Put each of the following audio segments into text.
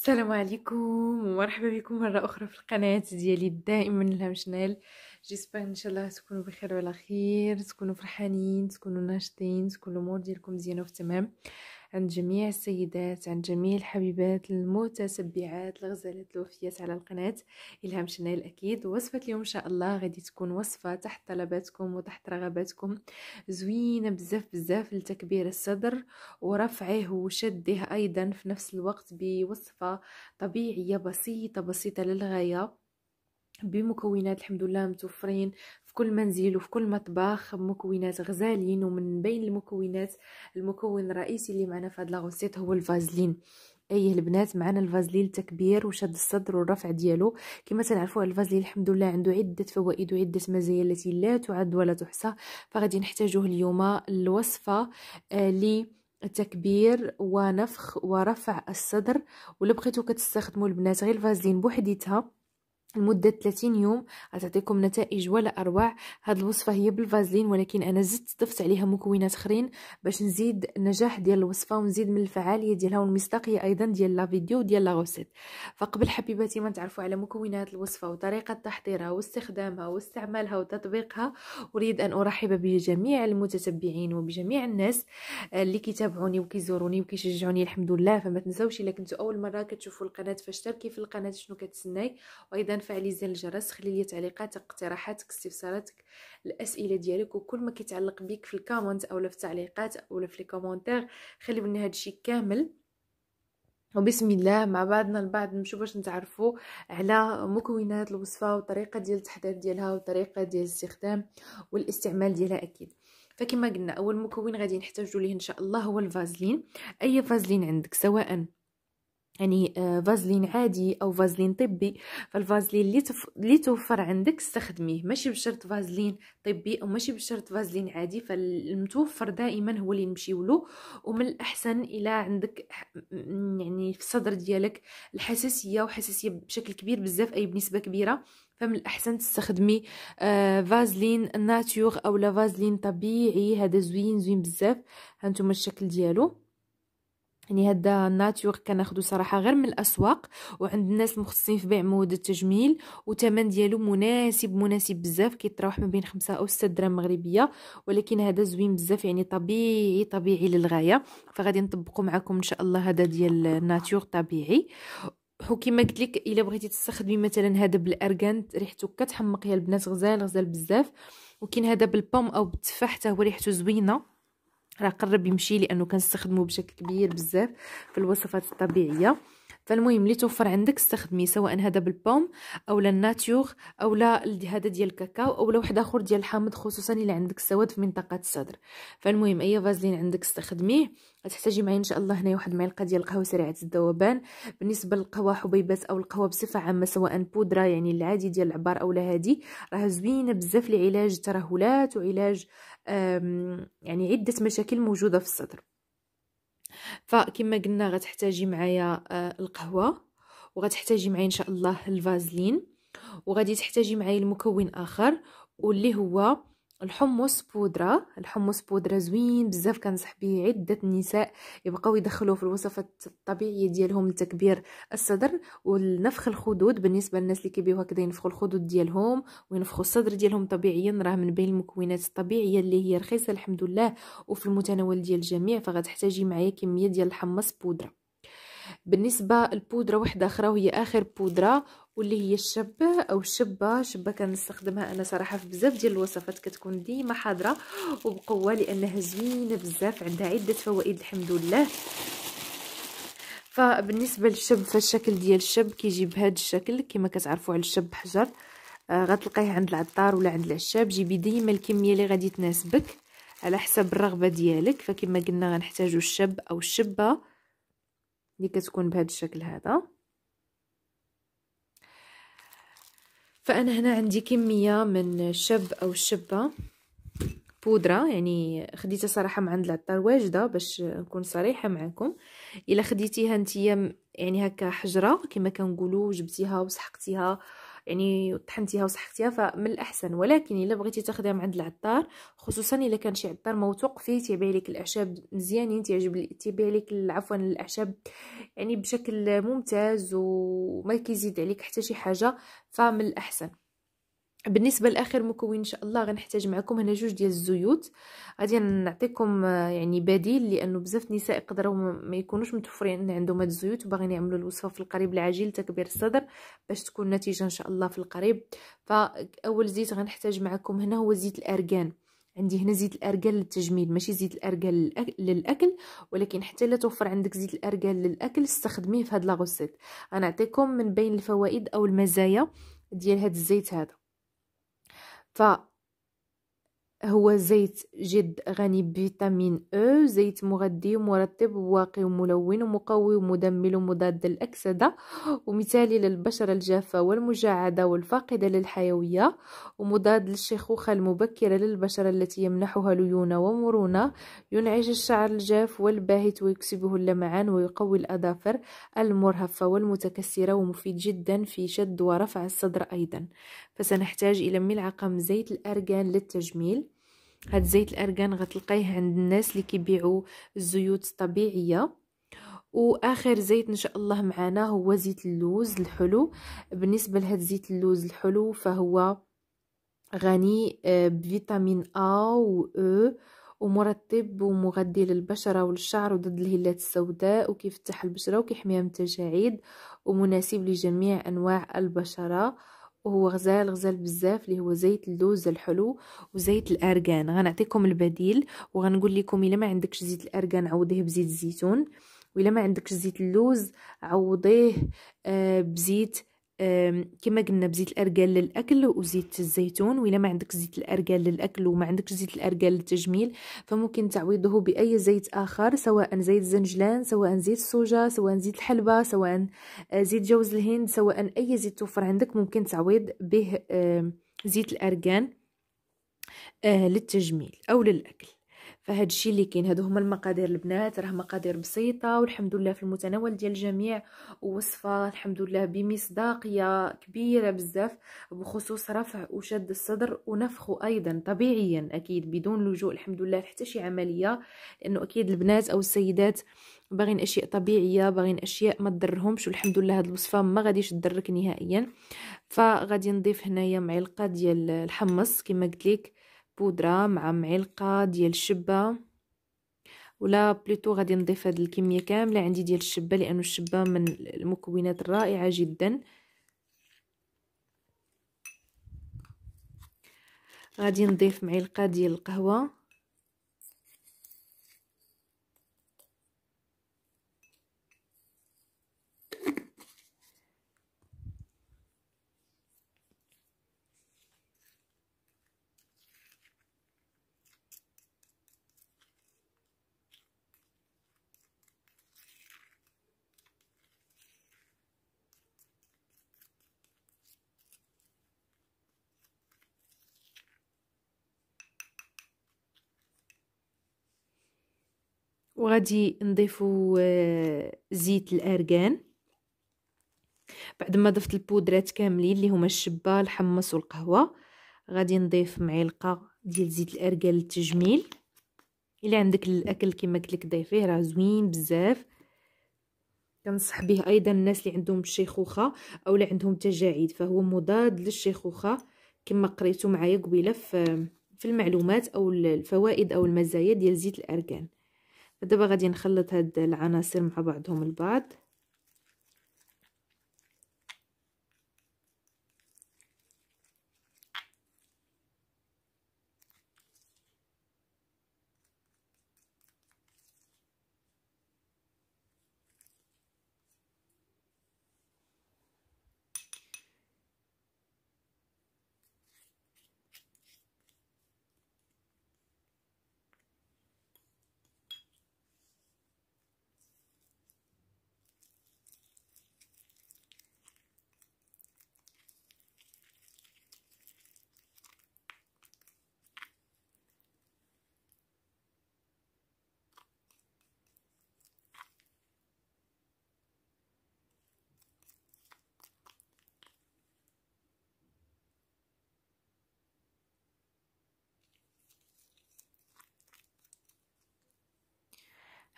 السلام عليكم ومرحبا بكم مرة أخرى في القناة ديالي دائما لهم شنال جيسبان إن شاء الله تكونوا بخير وعلى خير تكونوا فرحانين تكونوا ناشطين تكونوا الأمور ديالكم مزيانة وفي تمام عند جميع السيدات عند جميع الحبيبات المتتبعات الغزالات الوفيات على القناة إلهام شنايل أكيد وصفة اليوم إن شاء الله غادي تكون وصفة تحت طلباتكم وتحت رغباتكم زوينة بزاف بزاف لتكبير الصدر ورفعه وشده أيضا في نفس الوقت بوصفة طبيعية بسيطة بسيطة للغاية بمكونات الحمد لله متوفرين في كل منزل وفي كل مطبخ مكونات غزالين ومن بين المكونات المكون الرئيسي اللي معنا في هاد هو الفازلين ايه البنات معنا الفازلين التكبير وشد الصدر والرفع ديالو كما تنعرفوا الفازلين الحمد لله عنده عده فوائد وعده مزايا التي لا تعد ولا تحصى فغادي نحتاجوه اليوم الوصفه آه، لي تكبير ونفخ ورفع الصدر ولبقيتو كتستخدموا البنات غير الفازلين بوحديتها لمدة 30 يوم غتعطيكم نتائج ولا أروع هاد الوصفة هي بالفازلين ولكن أنا زدت ضفت عليها مكونات خرين باش نزيد النجاح ديال الوصفة ونزيد من الفعالية ديالها والمصداقية أيضا ديال لا فيديو وديال لا غوسيت فقبل حبيباتي ما تعرفوا على مكونات الوصفة وطريقة تحضيرها واستخدامها واستعمالها وتطبيقها أريد أن أرحب بجميع المتتبعين وبجميع الناس آه، اللي كيتابعوني وكيزوروني وكيشجعوني الحمد لله فما تنساوش إلا كنتو أول مرة كتشوفوا القناة فاشتركي في القناة شنو كتسناي وأيضا فعلي زر الجرس خلي لي تعليقاتك اقتراحاتك استفساراتك الاسئله ديالك وكل ما كيتعلق بيك في الكومنت اولا في التعليقات اولا في لي كومونتير خلي لنا الشيء كامل وبسم الله مع بعضنا البعض نمشيو باش نتعرفوا على مكونات الوصفه وطريقه ديال التحضير ديالها وطريقه ديال الاستخدام والاستعمال ديالها اكيد فكما قلنا اول مكون غادي نحتاجوا ليه ان شاء الله هو الفازلين اي فازلين عندك سواء يعني آه، فازلين عادي او فازلين طبي فالفازلين اللي تف... اللي توفر عندك استخدميه ماشي بشرط فازلين طبي او ماشي بشرط فازلين عادي فالمتوفر دائما هو اللي نمشيو له ومن الاحسن الى عندك يعني في الصدر ديالك الحساسيه وحساسيه بشكل كبير بزاف اي بنسبه كبيره فمن الاحسن تستخدمي آه، فازلين ناتور او لا فازلين طبيعي هذا زوين زوين بزاف هانتوما الشكل ديالو يعني هذا الناتور كناخذو صراحه غير من الاسواق وعند الناس المختصين في بيع مواد التجميل وثمن ديالو مناسب مناسب بزاف كيتراوح ما بين خمسة او 6 دراهم مغربيه ولكن هذا زوين بزاف يعني طبيعي طبيعي للغايه فغادي نطبقو معكم ان شاء الله هذا ديال الناتور طبيعي وكما قلت لك الا بغيتي تستخدمي مثلا هذا بالارغان ريحته كتحمق يا البنات غزال غزال بزاف وكاين هذا بالبوم او بالتفاح حتى هو ريحته زوينه راه قرب يمشي لانه كنستخدمه بشكل كبير بزاف في الوصفات الطبيعيه فالمهم اللي توفر عندك استخدمي سواء هذا بالبوم او لا الناتيوغ او لا هذا ديال الكاكاو او لا واحد اخر ديال الحامض خصوصا الا عندك السواد في منطقه الصدر فالمهم اي فازلين عندك استخدميه غتحتاجي معايا ان شاء الله هنايا واحد المعلقه ديال القهوه سريعه الذوبان بالنسبه للقهوه حبيبات او القهوه بصفه عامه سواء بودره يعني العادي ديال العبار او لا هادي راه زوينه بزاف لعلاج ترهلات وعلاج يعني عده مشاكل موجوده في الصدر فكما قلنا غتحتاجي معايا آه، القهوه وغتحتاجي معايا ان شاء الله الفازلين وغادي تحتاجي معايا المكون اخر واللي هو الحمص بودرة الحمص بودرة زوين بزاف كنصح به عدة نساء يبقاو يدخلوه في الوصفات الطبيعية ديالهم لتكبير الصدر ونفخ الخدود بالنسبة للناس اللي كيبغيو هكذا ينفخوا الخدود ديالهم وينفخوا الصدر ديالهم طبيعيا راه من بين المكونات الطبيعية اللي هي رخيصة الحمد لله وفي المتناول ديال الجميع فغتحتاجي معايا كمية ديال الحمص بودرة بالنسبه البودرة واحدة اخرى وهي اخر بودره واللي هي الشبه او الشبه شبه كنستخدمها انا صراحه في بزاف ديال الوصفات كتكون ديما حاضره وبقوه لانها زوينه بزاف عندها عده فوائد الحمد لله فبالنسبه للشب فالشكل ديال الشب كيجي بهذا الشكل كما كتعرفوا على الشب حجر آه غتلقيه عند العطار ولا عند العشاب جيبي ديما الكميه اللي غادي تناسبك على حسب الرغبه ديالك فكما قلنا غنحتاجو الشب او الشبه اللي كتكون بهذا الشكل هذا فأنا هنا عندي كمية من شب أو شبة بودرة يعني خديتها صراحة من عند العطار واجدة باش نكون صريحة معكم إلا خديتيها نتيا يعني هكا حجرة كما كنقولوا جبتيها وسحقتيها يعني طحنتيها وسحقتيها فمن الاحسن ولكن الا بغيتي تاخديها من عند العطار خصوصا الا كان شي عطار موثوق فيه تيبيع لك الاعشاب مزيانين تيعجب تيبيع لك عفوا الاعشاب يعني بشكل ممتاز وما كيزيد عليك حتى شي حاجه فمن الاحسن بالنسبه لاخر مكون ان شاء الله غنحتاج معكم هنا جوج ديال الزيوت غادي نعطيكم آه، يعني بديل لانه بزاف النساء يقدروا ما يكونوش متوفرين عندهم هاد الزيوت وباغيين يعملوا الوصفه في القريب العاجل تكبير الصدر باش تكون النتيجه ان شاء الله في القريب فاول زيت غنحتاج معكم هنا هو زيت الارغان عندي هنا زيت الارغان للتجميل ماشي زيت الارغان للاكل ولكن حتى لا توفر عندك زيت الارغان للاكل استخدميه في هاد لاغوسيت غنعطيكم من بين الفوائد او المزايا ديال هاد الزيت هذا فهو زيت جد غني بفيتامين أو زيت مغذي ومرطب وواقي وملون ومقوي ومدمل ومضاد للأكسدة ومثالي للبشرة الجافة والمجعدة والفاقدة للحيوية ومضاد للشيخوخة المبكرة للبشرة التي يمنحها ليونة ومرونة ينعش الشعر الجاف والباهت ويكسبه اللمعان ويقوي الأظافر المرهفة والمتكسرة ومفيد جدا في شد ورفع الصدر أيضا فسنحتاج إلى ملعقة من زيت الأرغان للتجميل هاد زيت الأرغان غتلقيه عند الناس اللي كيبيعوا الزيوت الطبيعية واخر زيت ان شاء الله معنا هو زيت اللوز الحلو بالنسبه لهاد زيت اللوز الحلو فهو غني آه، بفيتامين ا و او e، ومرطب ومغذي للبشره والشعر وضد الهالات السوداء وكيفتح البشره وكيحميها من التجاعيد ومناسب لجميع انواع البشره وهو غزال غزال بزاف اللي هو زيت اللوز الحلو وزيت الارغان غنعطيكم البديل وغنقول لكم الا ما عندكش زيت الارغان عوضيه بزيت الزيتون وإلا ما عندكش زيت اللوز عوضيه آه، بزيت كما قلنا بزيت الارقال للاكل وزيت الزيتون وإلا ما عندك زيت الارقال للاكل وما عندك زيت الارقال للتجميل فممكن تعويضه باي زيت اخر سواء زيت الزنجلان سواء زيت الصوجا سواء زيت الحلبة سواء آه، زيت جوز الهند سواء اي زيت توفر عندك ممكن تعويض به زيت الارجان آه، للتجميل او للاكل فهاد الشيء اللي كاين هادو هما المقادير البنات راه مقادير بسيطه والحمد لله في المتناول ديال الجميع ووصفه الحمد لله بمصداقيه كبيره بزاف بخصوص رفع وشد الصدر ونفخه ايضا طبيعيا اكيد بدون لجوء الحمد لله حتى شي عمليه لانه اكيد البنات او السيدات باغين اشياء طبيعيه باغين اشياء ما تضرهمش والحمد لله هاد الوصفه ما غاديش تضرك نهائيا فغادي نضيف هنايا معلقه ديال الحمص كما قلت لك بودرة مع معلقة ديال الشبة ولا بلوتو غادي نضيف هاد الكمية كاملة عندي ديال الشبة لأنه الشبة من المكونات الرائعة جدا غادي نضيف معلقة ديال القهوة وغادي نضيفو آه، زيت الارغان بعد ما ضفت البودرات كاملين اللي هما الشبه الحمص والقهوه غادي نضيف معلقه ديال زيت الارغان للتجميل الا عندك الاكل كما قلت لك ضيفيه راه زوين بزاف كنصح به ايضا الناس اللي عندهم الشيخوخه او اللي عندهم تجاعيد فهو مضاد للشيخوخه كما قريتو معايا قبيله في في المعلومات او الفوائد او المزايا ديال زيت الارغان دابا غادي نخلط هاد العناصر مع بعضهم البعض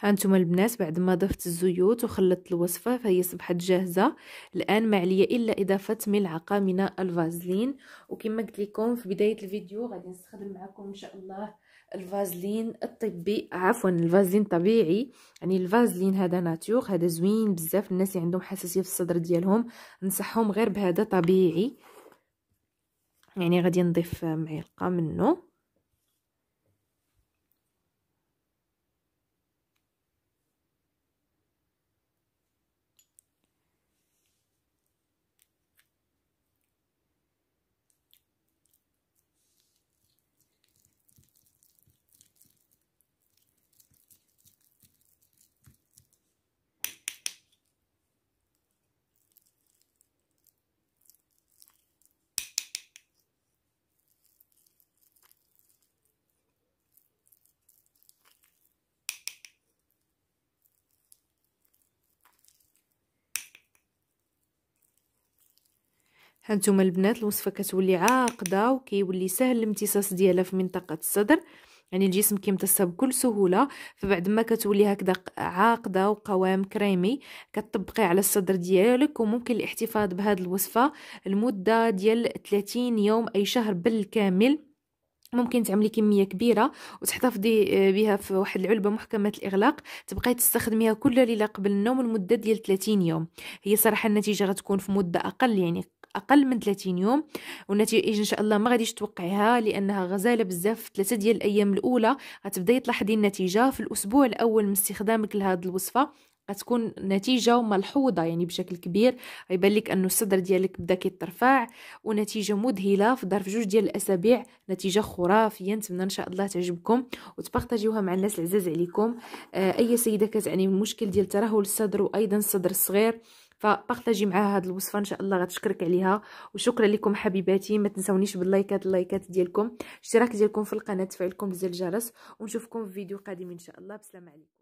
هانتوما البنات بعد ما ضفت الزيوت وخلطت الوصفه فهي صبحت جاهزه الان ما عليا الا اضافه ملعقه من الفازلين وكما قلت لكم في بدايه الفيديو غادي نستخدم معكم ان شاء الله الفازلين الطبي عفوا الفازلين طبيعي يعني الفازلين هذا ناتور هذا زوين بزاف الناس اللي عندهم حساسيه في الصدر ديالهم نصحهم غير بهذا طبيعي يعني غادي نضيف معلقه منه هانتوما البنات الوصفه كتولي عاقده وكيولي سهل الامتصاص ديالها في منطقه الصدر يعني الجسم كيمتصها بكل سهوله فبعد ما كتولي هكذا عاقده وقوام كريمي كتطبقي على الصدر ديالك وممكن الاحتفاظ بهذه الوصفه لمده ديال 30 يوم اي شهر بالكامل ممكن تعملي كميه كبيره وتحتفظي آه، بها في واحد العلبه محكمه الاغلاق تبقاي تستخدميها كل ليله قبل النوم لمده ديال 30 يوم هي صراحه النتيجه غتكون في مده اقل يعني اقل من 30 يوم والنتائج ان شاء الله ما غاديش توقعيها لانها غزاله بزاف في ثلاثه ديال الايام الاولى غتبداي تلاحظي النتيجه في الاسبوع الاول من استخدامك لهذه الوصفه غتكون نتيجة ملحوظة يعني بشكل كبير غيبان لك انه الصدر ديالك بدا كيترفع ونتيجة مذهلة في ظرف جوج ديال الاسابيع نتيجة خرافية نتمنى ان شاء الله تعجبكم وتبارطاجيوها مع الناس العزاز عليكم آه اي سيدة كتعاني من مشكل ديال ترهل الصدر وايضا الصدر الصغير فبارطاجي معاها هاد الوصفه ان شاء الله غتشكرك عليها وشكرا لكم حبيباتي ما تنساونيش باللايكات اللايكات ديالكم الاشتراك ديالكم في القناه تفعيلكم زر الجرس ونشوفكم في فيديو قادم ان شاء الله بسلام عليكم